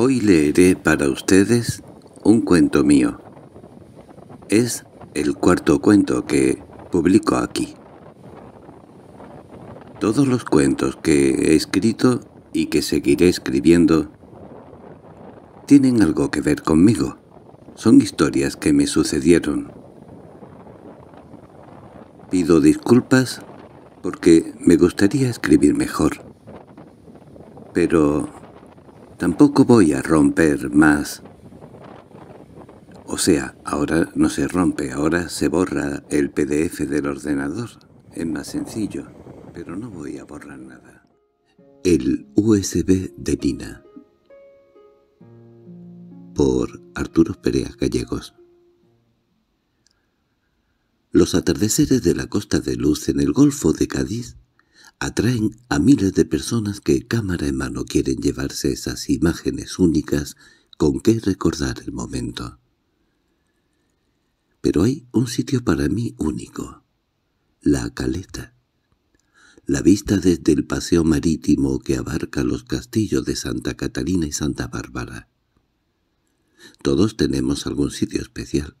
Hoy leeré para ustedes un cuento mío. Es el cuarto cuento que publico aquí. Todos los cuentos que he escrito y que seguiré escribiendo tienen algo que ver conmigo. Son historias que me sucedieron. Pido disculpas porque me gustaría escribir mejor. Pero Tampoco voy a romper más. O sea, ahora no se rompe, ahora se borra el PDF del ordenador. Es más sencillo, pero no voy a borrar nada. El USB de Nina Por Arturo Perea Gallegos Los atardeceres de la Costa de Luz en el Golfo de Cádiz atraen a miles de personas que cámara en mano quieren llevarse esas imágenes únicas con que recordar el momento. Pero hay un sitio para mí único, la caleta. La vista desde el paseo marítimo que abarca los castillos de Santa Catalina y Santa Bárbara. Todos tenemos algún sitio especial.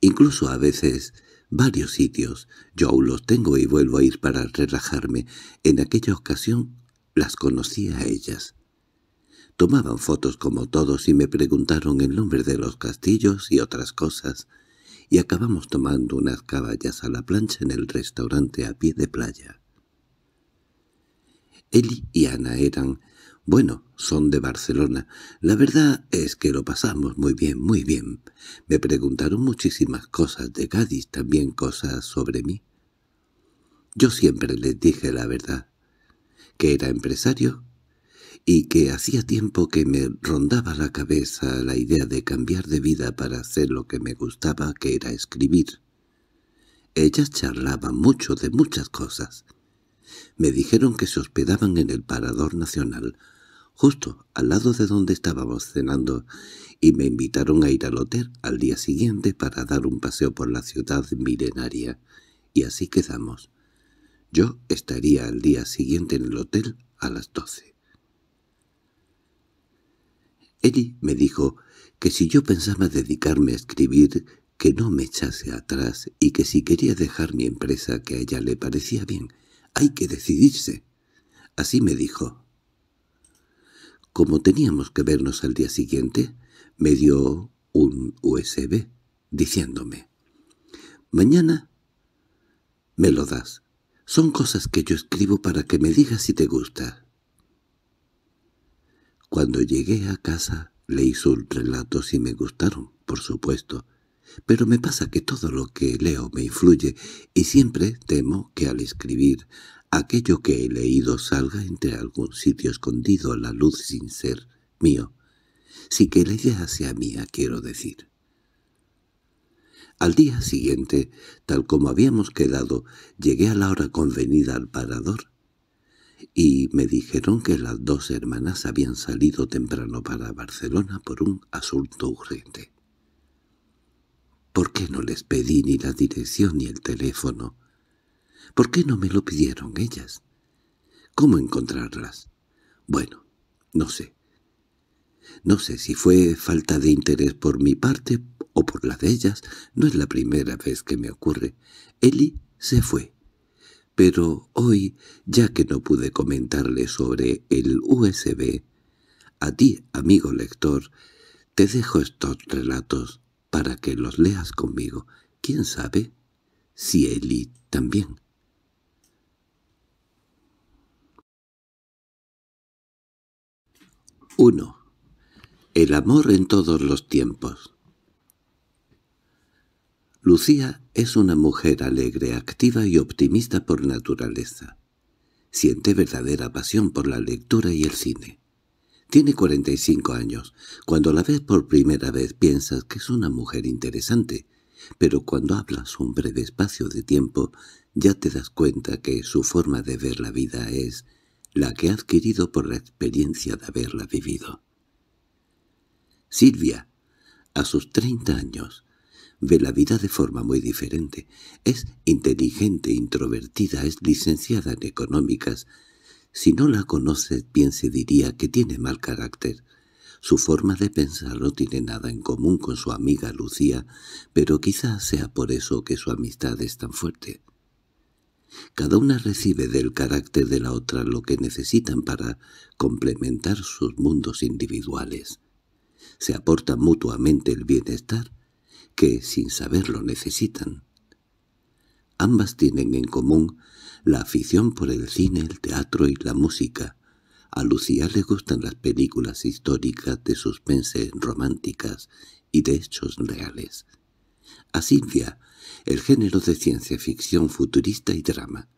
Incluso a veces varios sitios. Yo aún los tengo y vuelvo a ir para relajarme. En aquella ocasión las conocí a ellas. Tomaban fotos como todos y me preguntaron el nombre de los castillos y otras cosas, y acabamos tomando unas caballas a la plancha en el restaurante a pie de playa. Eli y Ana eran bueno, son de Barcelona. La verdad es que lo pasamos muy bien, muy bien. Me preguntaron muchísimas cosas de Cádiz, también cosas sobre mí. Yo siempre les dije la verdad, que era empresario y que hacía tiempo que me rondaba la cabeza la idea de cambiar de vida para hacer lo que me gustaba, que era escribir. Ellas charlaban mucho de muchas cosas. Me dijeron que se hospedaban en el Parador Nacional, justo al lado de donde estábamos cenando, y me invitaron a ir al hotel al día siguiente para dar un paseo por la ciudad milenaria, y así quedamos. Yo estaría al día siguiente en el hotel a las doce. Eli me dijo que si yo pensaba dedicarme a escribir, que no me echase atrás y que si quería dejar mi empresa que a ella le parecía bien, hay que decidirse. Así me dijo. Como teníamos que vernos al día siguiente, me dio un USB, diciéndome, «Mañana me lo das. Son cosas que yo escribo para que me digas si te gusta». Cuando llegué a casa leí sus relatos y me gustaron, por supuesto, pero me pasa que todo lo que leo me influye y siempre temo que al escribir aquello que he leído salga entre algún sitio escondido a la luz sin ser mío, Si que la idea sea mía, ah, quiero decir. Al día siguiente, tal como habíamos quedado, llegué a la hora convenida al parador, y me dijeron que las dos hermanas habían salido temprano para Barcelona por un asunto urgente. ¿Por qué no les pedí ni la dirección ni el teléfono? ¿Por qué no me lo pidieron ellas? ¿Cómo encontrarlas? Bueno, no sé. No sé si fue falta de interés por mi parte o por la de ellas. No es la primera vez que me ocurre. Eli se fue. Pero hoy, ya que no pude comentarle sobre el USB, a ti, amigo lector, te dejo estos relatos para que los leas conmigo. ¿Quién sabe? Si Eli también. 1. El amor en todos los tiempos. Lucía es una mujer alegre, activa y optimista por naturaleza. Siente verdadera pasión por la lectura y el cine. Tiene 45 años. Cuando la ves por primera vez piensas que es una mujer interesante, pero cuando hablas un breve espacio de tiempo ya te das cuenta que su forma de ver la vida es la que ha adquirido por la experiencia de haberla vivido. Silvia, a sus 30 años, ve la vida de forma muy diferente. Es inteligente, introvertida, es licenciada en económicas. Si no la conoces bien se diría que tiene mal carácter. Su forma de pensar no tiene nada en común con su amiga Lucía, pero quizás sea por eso que su amistad es tan fuerte. Cada una recibe del carácter de la otra lo que necesitan para complementar sus mundos individuales. Se aporta mutuamente el bienestar que, sin saberlo, necesitan. Ambas tienen en común la afición por el cine, el teatro y la música. A Lucía le gustan las películas históricas de suspense románticas y de hechos reales. A Silvia el género de ciencia ficción futurista y drama.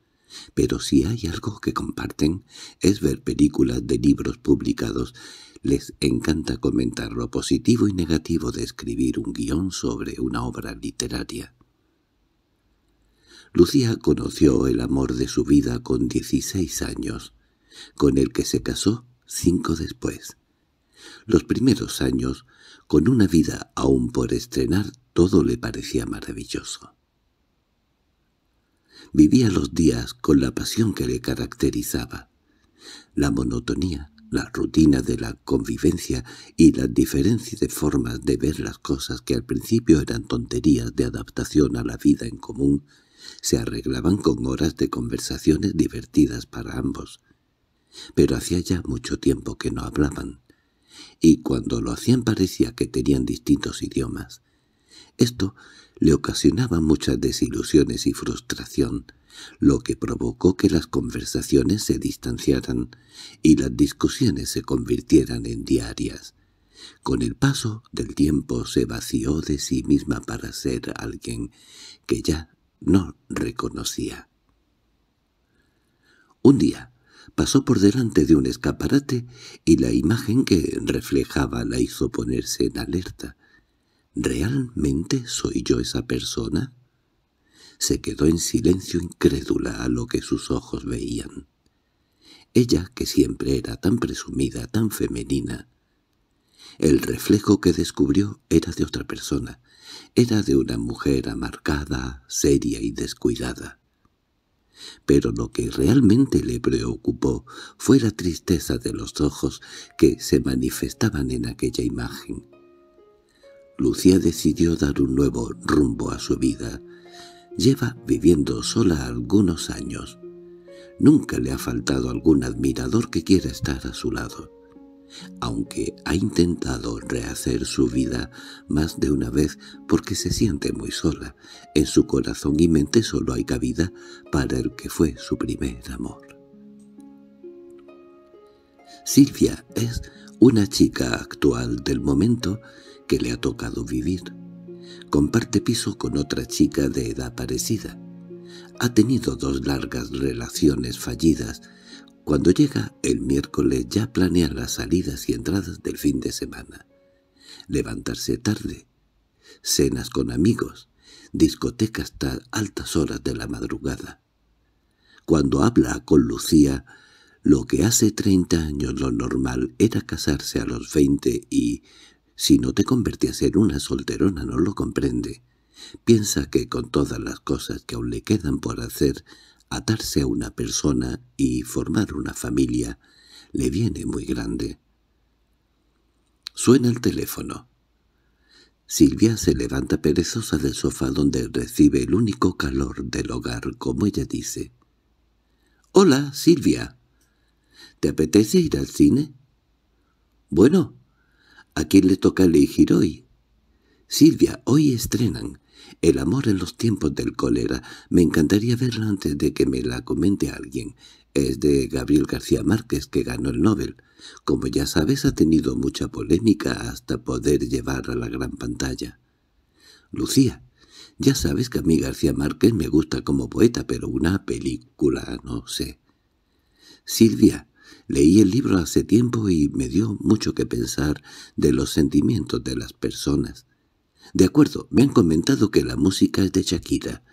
Pero si hay algo que comparten es ver películas de libros publicados. Les encanta comentar lo positivo y negativo de escribir un guión sobre una obra literaria. Lucía conoció el amor de su vida con 16 años, con el que se casó cinco después. Los primeros años con una vida aún por estrenar, todo le parecía maravilloso. Vivía los días con la pasión que le caracterizaba. La monotonía, la rutina de la convivencia y las diferencias de formas de ver las cosas que al principio eran tonterías de adaptación a la vida en común, se arreglaban con horas de conversaciones divertidas para ambos. Pero hacía ya mucho tiempo que no hablaban y cuando lo hacían parecía que tenían distintos idiomas. Esto le ocasionaba muchas desilusiones y frustración, lo que provocó que las conversaciones se distanciaran y las discusiones se convirtieran en diarias. Con el paso del tiempo se vació de sí misma para ser alguien que ya no reconocía. Un día, Pasó por delante de un escaparate y la imagen que reflejaba la hizo ponerse en alerta. ¿Realmente soy yo esa persona? Se quedó en silencio incrédula a lo que sus ojos veían. Ella, que siempre era tan presumida, tan femenina, el reflejo que descubrió era de otra persona, era de una mujer amarcada, seria y descuidada pero lo que realmente le preocupó fue la tristeza de los ojos que se manifestaban en aquella imagen. Lucía decidió dar un nuevo rumbo a su vida. Lleva viviendo sola algunos años. Nunca le ha faltado algún admirador que quiera estar a su lado aunque ha intentado rehacer su vida más de una vez porque se siente muy sola. En su corazón y mente solo hay cabida para el que fue su primer amor. Silvia es una chica actual del momento que le ha tocado vivir. Comparte piso con otra chica de edad parecida. Ha tenido dos largas relaciones fallidas, cuando llega el miércoles ya planea las salidas y entradas del fin de semana. Levantarse tarde, cenas con amigos, discoteca hasta altas horas de la madrugada. Cuando habla con Lucía, lo que hace treinta años lo normal era casarse a los veinte y, si no te convertías en una solterona no lo comprende. Piensa que con todas las cosas que aún le quedan por hacer, Atarse a una persona y formar una familia le viene muy grande. Suena el teléfono. Silvia se levanta perezosa del sofá donde recibe el único calor del hogar, como ella dice. «Hola, Silvia. ¿Te apetece ir al cine?» «Bueno, ¿a quién le toca elegir hoy?» «Silvia, hoy estrenan el amor en los tiempos del cólera. Me encantaría verla antes de que me la comente alguien. Es de Gabriel García Márquez, que ganó el Nobel. Como ya sabes, ha tenido mucha polémica hasta poder llevar a la gran pantalla. Lucía, ya sabes que a mí García Márquez me gusta como poeta, pero una película, no sé. Silvia, leí el libro hace tiempo y me dio mucho que pensar de los sentimientos de las personas. De acuerdo, me han comentado que la música es de Shakira.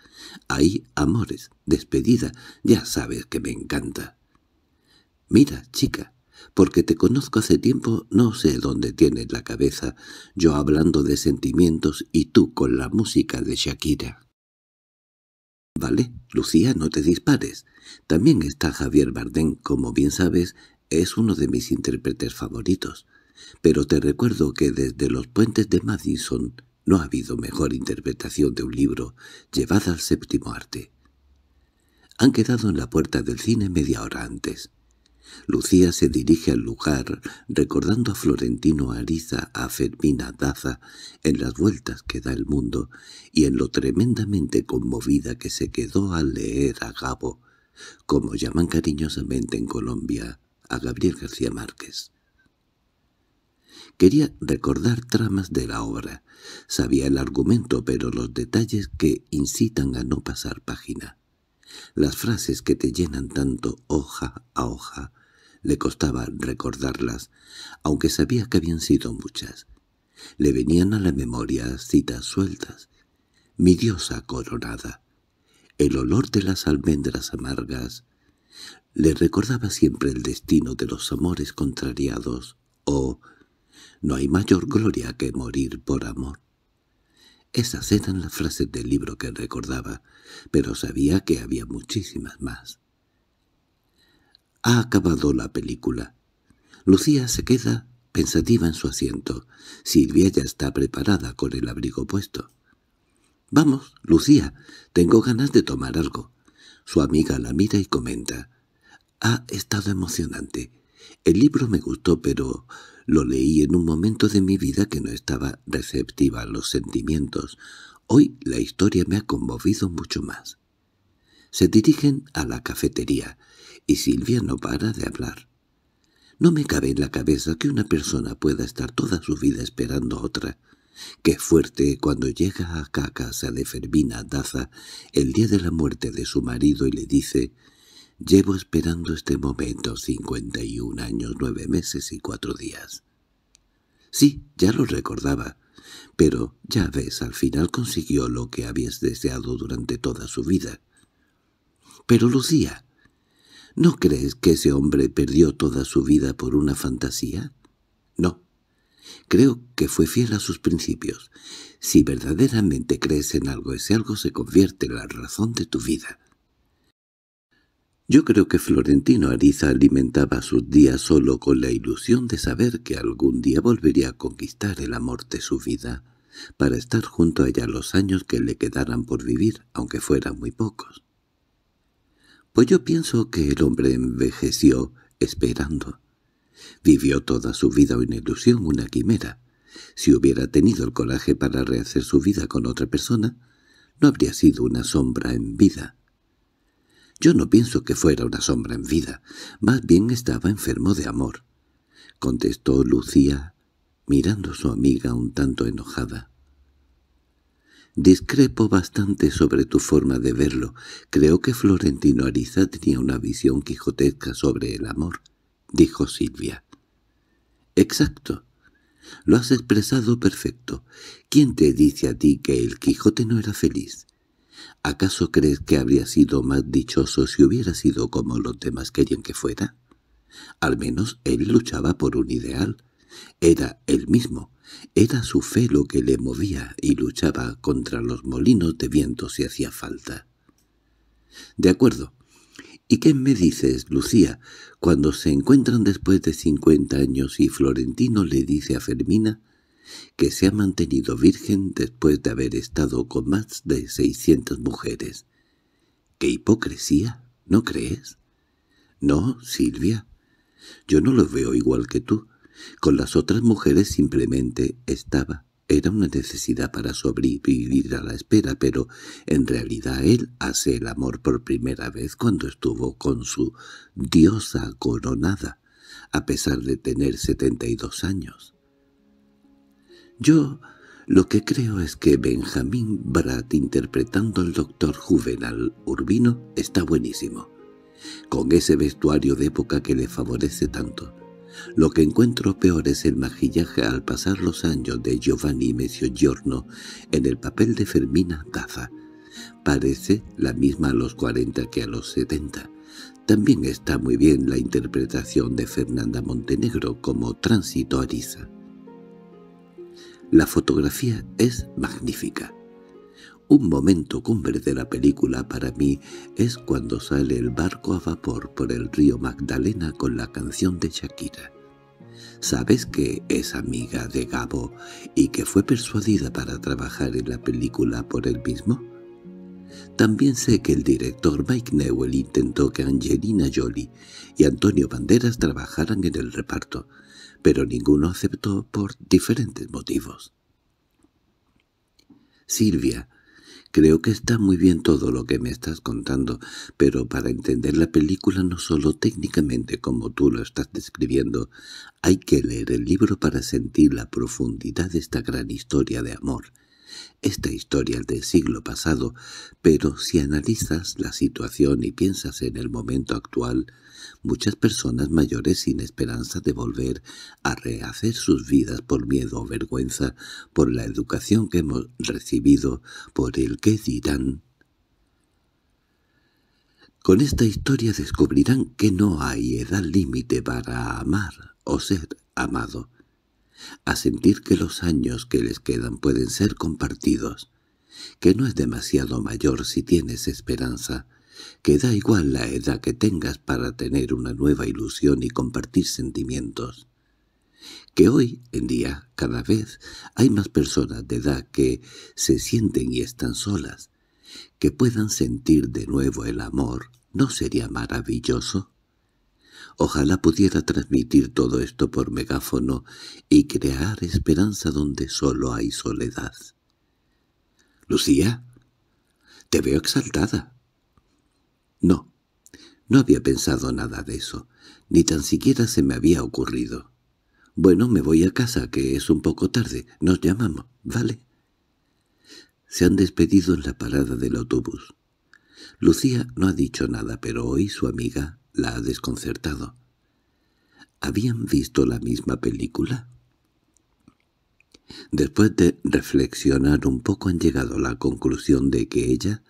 Hay amores, despedida, ya sabes que me encanta. Mira, chica, porque te conozco hace tiempo, no sé dónde tienes la cabeza, yo hablando de sentimientos y tú con la música de Shakira. Vale, Lucía, no te dispares. También está Javier Bardem, como bien sabes, es uno de mis intérpretes favoritos. Pero te recuerdo que desde los puentes de Madison no ha habido mejor interpretación de un libro llevada al séptimo arte. Han quedado en la puerta del cine media hora antes. Lucía se dirige al lugar recordando a Florentino Ariza, a Fermina Daza, en las vueltas que da el mundo y en lo tremendamente conmovida que se quedó al leer a Gabo, como llaman cariñosamente en Colombia a Gabriel García Márquez. Quería recordar tramas de la obra. Sabía el argumento, pero los detalles que incitan a no pasar página. Las frases que te llenan tanto hoja a hoja, le costaba recordarlas, aunque sabía que habían sido muchas. Le venían a la memoria citas sueltas. Mi diosa coronada. El olor de las almendras amargas. Le recordaba siempre el destino de los amores contrariados o no hay mayor gloria que morir por amor. Esas eran las frases del libro que recordaba, pero sabía que había muchísimas más. Ha acabado la película. Lucía se queda pensativa en su asiento. Silvia ya está preparada con el abrigo puesto. «Vamos, Lucía, tengo ganas de tomar algo». Su amiga la mira y comenta. «Ha estado emocionante. El libro me gustó, pero lo leí en un momento de mi vida que no estaba receptiva a los sentimientos. Hoy la historia me ha conmovido mucho más. Se dirigen a la cafetería, y Silvia no para de hablar. No me cabe en la cabeza que una persona pueda estar toda su vida esperando a otra. Qué fuerte cuando llega acá a casa de Fermina Daza el día de la muerte de su marido y le dice Llevo esperando este momento 51 años, nueve meses y cuatro días. Sí, ya lo recordaba, pero ya ves, al final consiguió lo que habías deseado durante toda su vida. Pero Lucía, ¿no crees que ese hombre perdió toda su vida por una fantasía? No. Creo que fue fiel a sus principios. Si verdaderamente crees en algo, ese algo se convierte en la razón de tu vida. Yo creo que Florentino Ariza alimentaba sus días solo con la ilusión de saber que algún día volvería a conquistar el amor de su vida, para estar junto a ella los años que le quedaran por vivir, aunque fueran muy pocos. Pues yo pienso que el hombre envejeció esperando. Vivió toda su vida una ilusión, una quimera. Si hubiera tenido el coraje para rehacer su vida con otra persona, no habría sido una sombra en vida. Yo no pienso que fuera una sombra en vida, más bien estaba enfermo de amor, contestó Lucía, mirando a su amiga un tanto enojada. Discrepo bastante sobre tu forma de verlo. Creo que Florentino Ariza tenía una visión quijotesca sobre el amor, dijo Silvia. Exacto. Lo has expresado perfecto. ¿Quién te dice a ti que el Quijote no era feliz? ¿Acaso crees que habría sido más dichoso si hubiera sido como los demás querían que fuera? Al menos él luchaba por un ideal. Era él mismo. Era su fe lo que le movía y luchaba contra los molinos de viento si hacía falta. —De acuerdo. ¿Y qué me dices, Lucía, cuando se encuentran después de cincuenta años y Florentino le dice a Fermina que se ha mantenido virgen después de haber estado con más de 600 mujeres. ¡Qué hipocresía! ¿No crees? No, Silvia. Yo no lo veo igual que tú. Con las otras mujeres simplemente estaba. Era una necesidad para sobrevivir a la espera, pero en realidad él hace el amor por primera vez cuando estuvo con su diosa coronada, a pesar de tener setenta y dos años. Yo lo que creo es que Benjamín Brat interpretando al doctor Juvenal Urbino está buenísimo, con ese vestuario de época que le favorece tanto. Lo que encuentro peor es el maquillaje al pasar los años de Giovanni Giorno en el papel de Fermina Gaza. Parece la misma a los 40 que a los 70. También está muy bien la interpretación de Fernanda Montenegro como Tránsito Ariza. La fotografía es magnífica. Un momento cumbre de la película para mí es cuando sale el barco a vapor por el río Magdalena con la canción de Shakira. Sabes que es amiga de Gabo y que fue persuadida para trabajar en la película por él mismo. También sé que el director Mike Newell intentó que Angelina Jolie y Antonio Banderas trabajaran en el reparto, pero ninguno aceptó por diferentes motivos. Silvia, creo que está muy bien todo lo que me estás contando, pero para entender la película no solo técnicamente como tú lo estás describiendo, hay que leer el libro para sentir la profundidad de esta gran historia de amor esta historia del siglo pasado, pero si analizas la situación y piensas en el momento actual, muchas personas mayores sin esperanza de volver a rehacer sus vidas por miedo o vergüenza, por la educación que hemos recibido, por el que dirán. Con esta historia descubrirán que no hay edad límite para amar o ser amado, a sentir que los años que les quedan pueden ser compartidos, que no es demasiado mayor si tienes esperanza, que da igual la edad que tengas para tener una nueva ilusión y compartir sentimientos, que hoy en día cada vez hay más personas de edad que se sienten y están solas, que puedan sentir de nuevo el amor, ¿no sería maravilloso? Ojalá pudiera transmitir todo esto por megáfono y crear esperanza donde solo hay soledad. —Lucía, te veo exaltada. —No, no había pensado nada de eso, ni tan siquiera se me había ocurrido. —Bueno, me voy a casa, que es un poco tarde. Nos llamamos, ¿vale? Se han despedido en la parada del autobús. Lucía no ha dicho nada, pero hoy su amiga la ha desconcertado. ¿Habían visto la misma película? Después de reflexionar un poco han llegado a la conclusión de que ella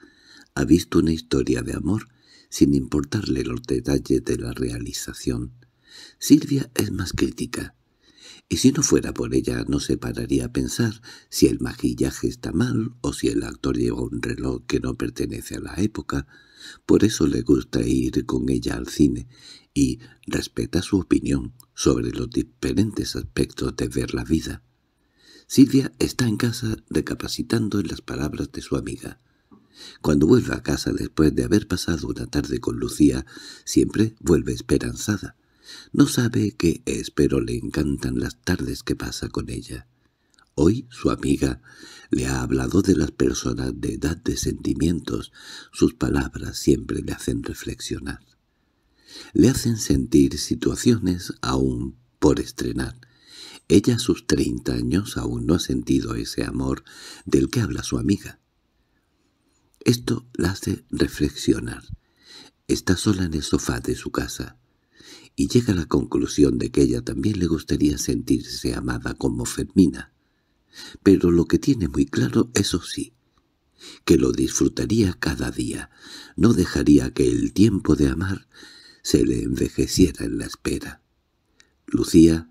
ha visto una historia de amor sin importarle los detalles de la realización. Silvia es más crítica y si no fuera por ella no se pararía a pensar si el maquillaje está mal o si el actor lleva un reloj que no pertenece a la época. Por eso le gusta ir con ella al cine y respeta su opinión sobre los diferentes aspectos de ver la vida. Silvia está en casa recapacitando en las palabras de su amiga. Cuando vuelve a casa después de haber pasado una tarde con Lucía, siempre vuelve esperanzada. No sabe qué es, pero le encantan las tardes que pasa con ella. Hoy su amiga le ha hablado de las personas de edad de sentimientos. Sus palabras siempre le hacen reflexionar. Le hacen sentir situaciones aún por estrenar. Ella a sus treinta años aún no ha sentido ese amor del que habla su amiga. Esto la hace reflexionar. Está sola en el sofá de su casa y llega a la conclusión de que ella también le gustaría sentirse amada como Fermina. Pero lo que tiene muy claro, eso sí, que lo disfrutaría cada día, no dejaría que el tiempo de amar se le envejeciera en la espera. Lucía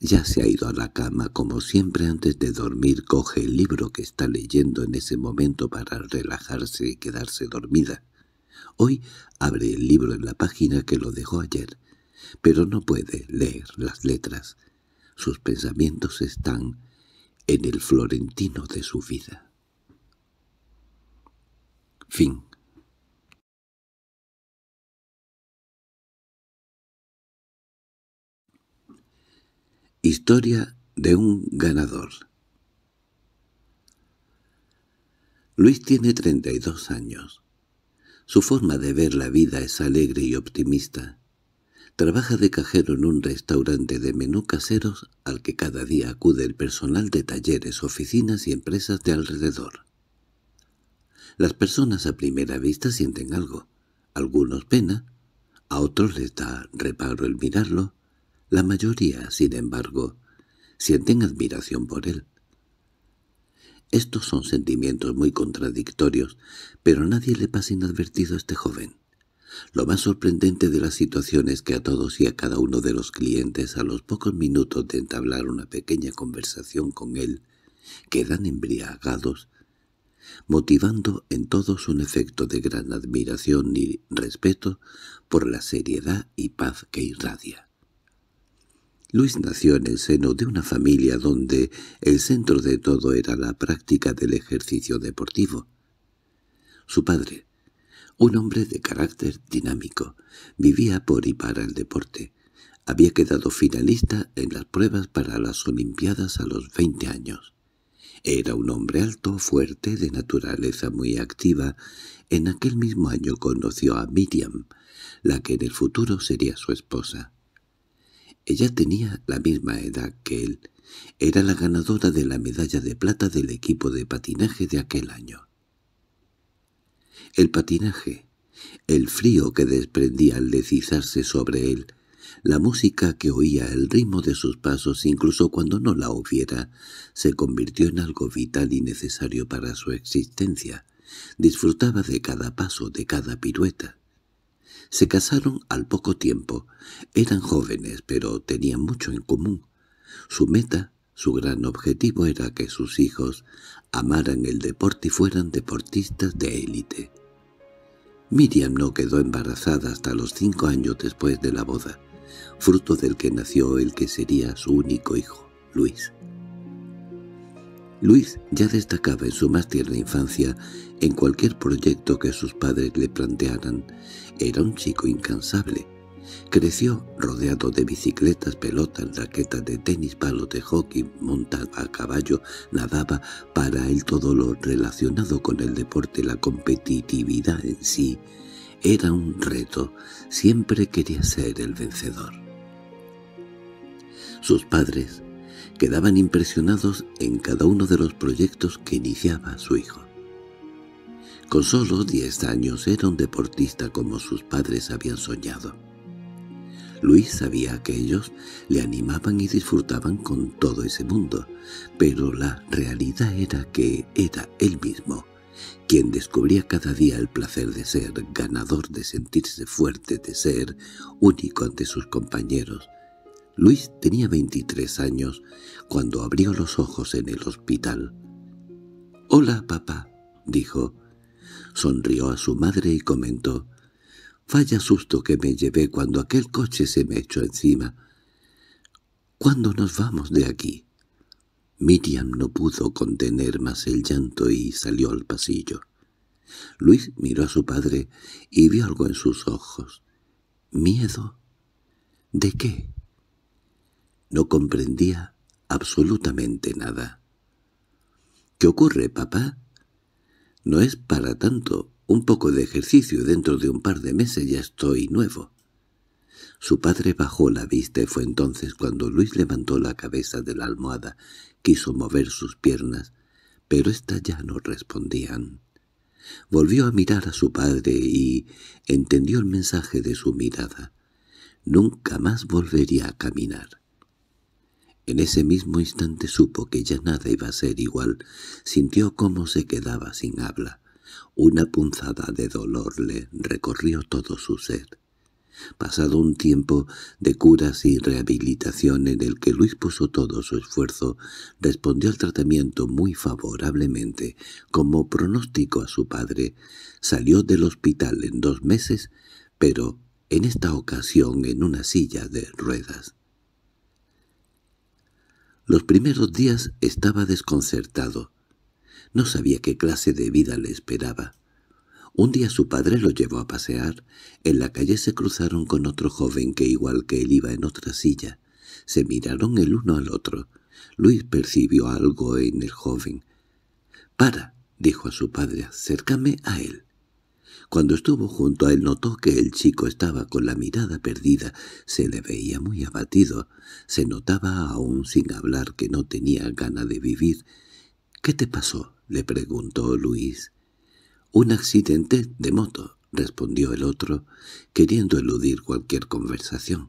ya se ha ido a la cama como siempre antes de dormir coge el libro que está leyendo en ese momento para relajarse y quedarse dormida. Hoy abre el libro en la página que lo dejó ayer, pero no puede leer las letras. Sus pensamientos están en el florentino de su vida. Fin Historia de un ganador Luis tiene 32 años. Su forma de ver la vida es alegre y optimista. Trabaja de cajero en un restaurante de menú caseros al que cada día acude el personal de talleres, oficinas y empresas de alrededor. Las personas a primera vista sienten algo. Algunos pena, a otros les da reparo el mirarlo. La mayoría, sin embargo, sienten admiración por él. Estos son sentimientos muy contradictorios, pero nadie le pasa inadvertido a este joven. Lo más sorprendente de la situación es que a todos y a cada uno de los clientes, a los pocos minutos de entablar una pequeña conversación con él, quedan embriagados, motivando en todos un efecto de gran admiración y respeto por la seriedad y paz que irradia. Luis nació en el seno de una familia donde el centro de todo era la práctica del ejercicio deportivo. Su padre, un hombre de carácter dinámico, vivía por y para el deporte. Había quedado finalista en las pruebas para las Olimpiadas a los 20 años. Era un hombre alto, fuerte, de naturaleza muy activa. En aquel mismo año conoció a Miriam, la que en el futuro sería su esposa. Ella tenía la misma edad que él. Era la ganadora de la medalla de plata del equipo de patinaje de aquel año. El patinaje, el frío que desprendía al deslizarse sobre él, la música que oía el ritmo de sus pasos incluso cuando no la hubiera, se convirtió en algo vital y necesario para su existencia. Disfrutaba de cada paso, de cada pirueta. Se casaron al poco tiempo. Eran jóvenes, pero tenían mucho en común. Su meta, su gran objetivo era que sus hijos amaran el deporte y fueran deportistas de élite. Miriam no quedó embarazada hasta los cinco años después de la boda, fruto del que nació el que sería su único hijo, Luis. Luis ya destacaba en su más tierna infancia en cualquier proyecto que sus padres le plantearan. Era un chico incansable. Creció rodeado de bicicletas, pelotas, raquetas de tenis, palos de hockey, montaba a caballo, nadaba. Para él todo lo relacionado con el deporte, la competitividad en sí, era un reto. Siempre quería ser el vencedor. Sus padres quedaban impresionados en cada uno de los proyectos que iniciaba su hijo. Con solo diez años era un deportista como sus padres habían soñado. Luis sabía que ellos le animaban y disfrutaban con todo ese mundo, pero la realidad era que era él mismo quien descubría cada día el placer de ser ganador, de sentirse fuerte, de ser único ante sus compañeros, Luis tenía 23 años cuando abrió los ojos en el hospital. «Hola, papá», dijo. Sonrió a su madre y comentó. Falla susto que me llevé cuando aquel coche se me echó encima. ¿Cuándo nos vamos de aquí?» Miriam no pudo contener más el llanto y salió al pasillo. Luis miró a su padre y vio algo en sus ojos. ¿Miedo? ¿De qué? No comprendía absolutamente nada. —¿Qué ocurre, papá? —No es para tanto. Un poco de ejercicio dentro de un par de meses ya estoy nuevo. Su padre bajó la vista y fue entonces cuando Luis levantó la cabeza de la almohada. Quiso mover sus piernas, pero éstas ya no respondían. Volvió a mirar a su padre y entendió el mensaje de su mirada. Nunca más volvería a caminar. En ese mismo instante supo que ya nada iba a ser igual. Sintió cómo se quedaba sin habla. Una punzada de dolor le recorrió todo su ser. Pasado un tiempo de curas y rehabilitación en el que Luis puso todo su esfuerzo, respondió al tratamiento muy favorablemente, como pronóstico a su padre. Salió del hospital en dos meses, pero en esta ocasión en una silla de ruedas. Los primeros días estaba desconcertado. No sabía qué clase de vida le esperaba. Un día su padre lo llevó a pasear. En la calle se cruzaron con otro joven que igual que él iba en otra silla. Se miraron el uno al otro. Luis percibió algo en el joven. «Para», dijo a su padre, «acércame a él». Cuando estuvo junto a él notó que el chico estaba con la mirada perdida, se le veía muy abatido, se notaba aún sin hablar que no tenía gana de vivir. —¿Qué te pasó? —le preguntó Luis. —Un accidente de moto —respondió el otro, queriendo eludir cualquier conversación.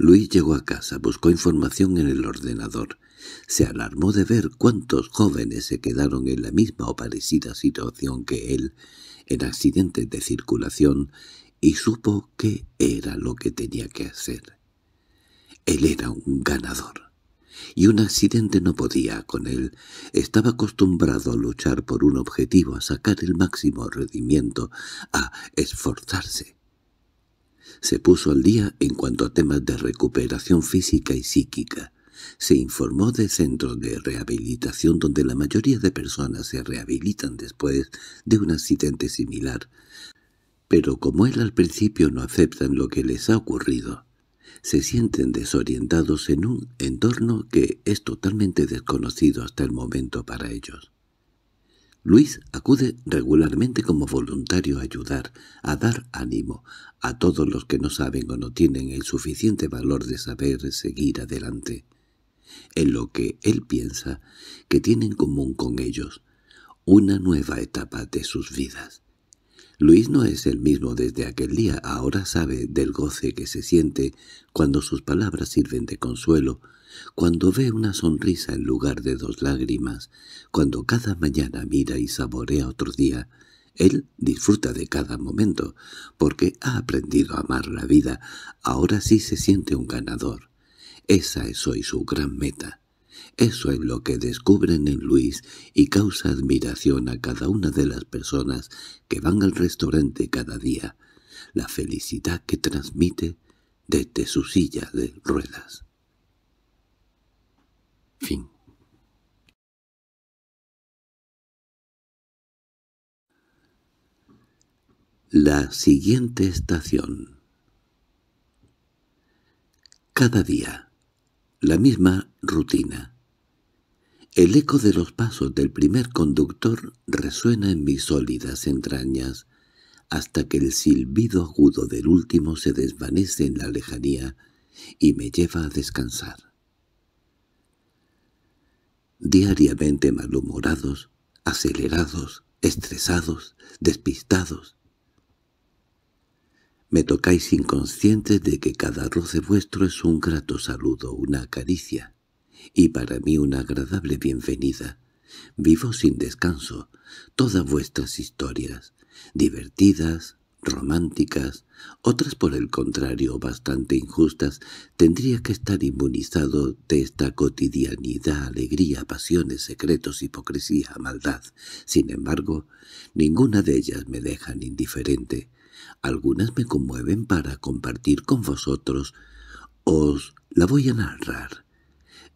Luis llegó a casa, buscó información en el ordenador. Se alarmó de ver cuántos jóvenes se quedaron en la misma o parecida situación que él, en accidentes de circulación, y supo qué era lo que tenía que hacer. Él era un ganador, y un accidente no podía con él. Estaba acostumbrado a luchar por un objetivo, a sacar el máximo rendimiento, a esforzarse. Se puso al día en cuanto a temas de recuperación física y psíquica. Se informó de centros de rehabilitación donde la mayoría de personas se rehabilitan después de un accidente similar. Pero como él al principio no aceptan lo que les ha ocurrido, se sienten desorientados en un entorno que es totalmente desconocido hasta el momento para ellos. Luis acude regularmente como voluntario a ayudar, a dar ánimo a todos los que no saben o no tienen el suficiente valor de saber seguir adelante, en lo que él piensa que tiene en común con ellos, una nueva etapa de sus vidas. Luis no es el mismo desde aquel día, ahora sabe del goce que se siente cuando sus palabras sirven de consuelo, cuando ve una sonrisa en lugar de dos lágrimas, cuando cada mañana mira y saborea otro día, él disfruta de cada momento, porque ha aprendido a amar la vida, ahora sí se siente un ganador. Esa es hoy su gran meta. Eso es lo que descubren en Luis y causa admiración a cada una de las personas que van al restaurante cada día, la felicidad que transmite desde su silla de ruedas. Fin. La siguiente estación. Cada día, la misma rutina. El eco de los pasos del primer conductor resuena en mis sólidas entrañas, hasta que el silbido agudo del último se desvanece en la lejanía y me lleva a descansar diariamente malhumorados, acelerados, estresados, despistados. Me tocáis inconscientes de que cada roce vuestro es un grato saludo, una caricia, y para mí una agradable bienvenida. Vivo sin descanso todas vuestras historias, divertidas, románticas, otras por el contrario bastante injustas, tendría que estar inmunizado de esta cotidianidad, alegría, pasiones, secretos, hipocresía, maldad. Sin embargo, ninguna de ellas me dejan indiferente. Algunas me conmueven para compartir con vosotros. Os la voy a narrar.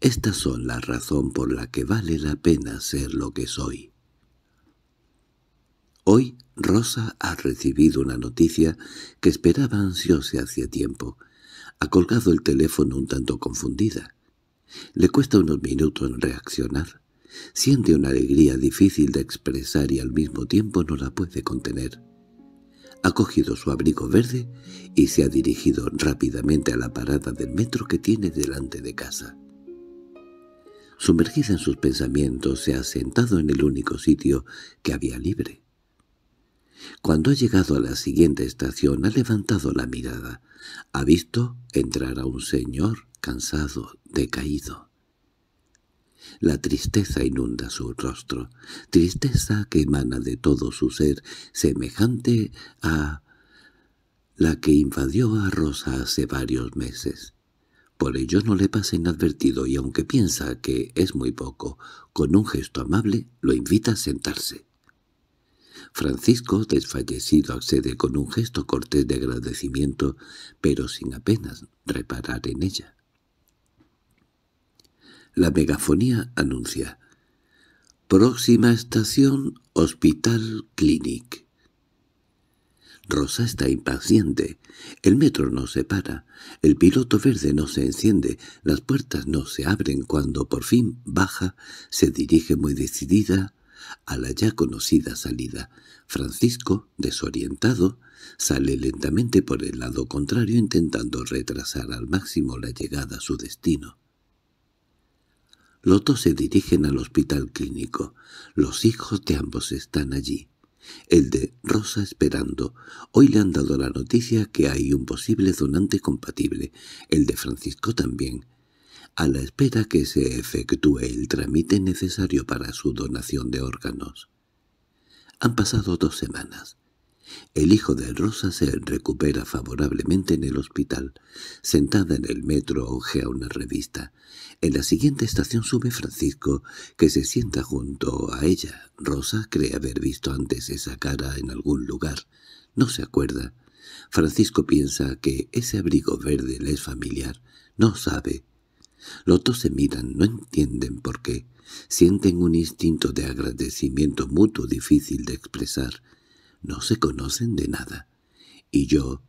Estas son la razón por la que vale la pena ser lo que soy. Hoy Rosa ha recibido una noticia que esperaba ansiosa hacía tiempo. Ha colgado el teléfono un tanto confundida. Le cuesta unos minutos en reaccionar. Siente una alegría difícil de expresar y al mismo tiempo no la puede contener. Ha cogido su abrigo verde y se ha dirigido rápidamente a la parada del metro que tiene delante de casa. Sumergida en sus pensamientos, se ha sentado en el único sitio que había libre. Cuando ha llegado a la siguiente estación ha levantado la mirada. Ha visto entrar a un señor cansado, decaído. La tristeza inunda su rostro, tristeza que emana de todo su ser, semejante a la que invadió a Rosa hace varios meses. Por ello no le pasa inadvertido y aunque piensa que es muy poco, con un gesto amable lo invita a sentarse. Francisco, desfallecido, accede con un gesto cortés de agradecimiento, pero sin apenas reparar en ella. La megafonía anuncia Próxima estación Hospital Clinic. Rosa está impaciente. El metro no se para. El piloto verde no se enciende. Las puertas no se abren. Cuando por fin baja, se dirige muy decidida a la ya conocida salida. Francisco, desorientado, sale lentamente por el lado contrario intentando retrasar al máximo la llegada a su destino. Los dos se dirigen al hospital clínico. Los hijos de ambos están allí. El de Rosa esperando. Hoy le han dado la noticia que hay un posible donante compatible. El de Francisco también a la espera que se efectúe el trámite necesario para su donación de órganos. Han pasado dos semanas. El hijo de Rosa se recupera favorablemente en el hospital. Sentada en el metro ojea una revista. En la siguiente estación sube Francisco, que se sienta junto a ella. Rosa cree haber visto antes esa cara en algún lugar. No se acuerda. Francisco piensa que ese abrigo verde le es familiar. No sabe los dos se miran, no entienden por qué. Sienten un instinto de agradecimiento mutuo difícil de expresar. No se conocen de nada. Y yo,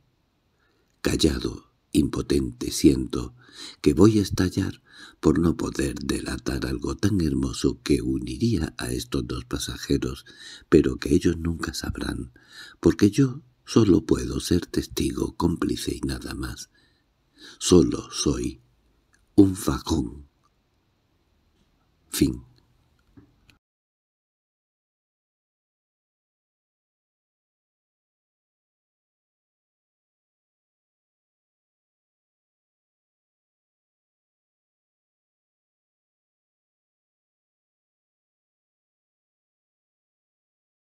callado, impotente, siento que voy a estallar por no poder delatar algo tan hermoso que uniría a estos dos pasajeros, pero que ellos nunca sabrán, porque yo solo puedo ser testigo, cómplice y nada más. Solo soy un vagón. Fin.